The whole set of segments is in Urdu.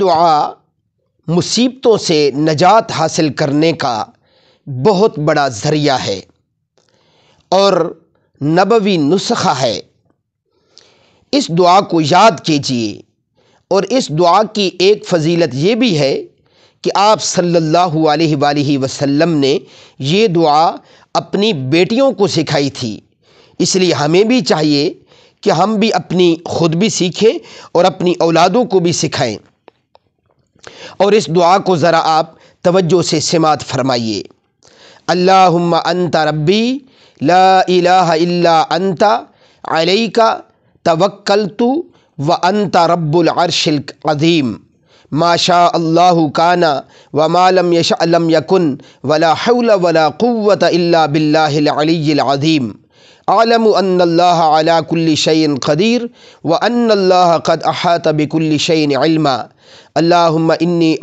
دعا مصیبتوں سے نجات حاصل کرنے کا بہت بڑا ذریعہ ہے اور نبوی نسخہ ہے اس دعا کو یاد کیجیے اور اس دعا کی ایک فضیلت یہ بھی ہے کہ آپ صلی اللہ علیہ وآلہ وسلم نے یہ دعا اپنی بیٹیوں کو سکھائی تھی اس لیے ہمیں بھی چاہیے کہ ہم بھی اپنی خود بھی سیکھیں اور اپنی اولادوں کو بھی سکھائیں اور اس دعا کو ذرا آپ توجہ سے سماعت فرمائیے اللہم انت ربی لا الہ الا انت علیکہ توکلتو و انت رب العرشل ما شاء اللہ کانا و مالم یش یکن ولا ولا ولا قوت الا باللہ العلی العظیم عالم اللہ علا کل شعین قدیر و ان اللہ قد احاط بکل شعین علما اللہ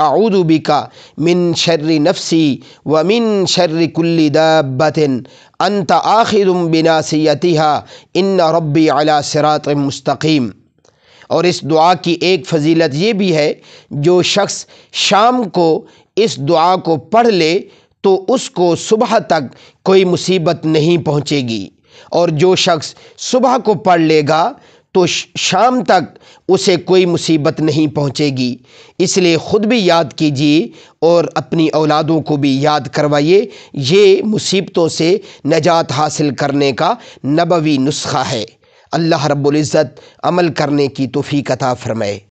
اعودبی کا من شر نفسی و من شر کل دبن انت آخر بنا سیتہ ان ربی علی سرات مستقیم اور اس دعا کی ایک فضیلت یہ بھی ہے جو شخص شام کو اس دعا کو پڑھ لے تو اس کو صبح تک کوئی مصیبت نہیں پہنچے گی اور جو شخص صبح کو پڑھ لے گا تو شام تک اسے کوئی مصیبت نہیں پہنچے گی اس لیے خود بھی یاد کیجیے اور اپنی اولادوں کو بھی یاد کروائیے یہ مصیبتوں سے نجات حاصل کرنے کا نبوی نسخہ ہے اللہ رب العزت عمل کرنے کی توفیق عطا فرمائے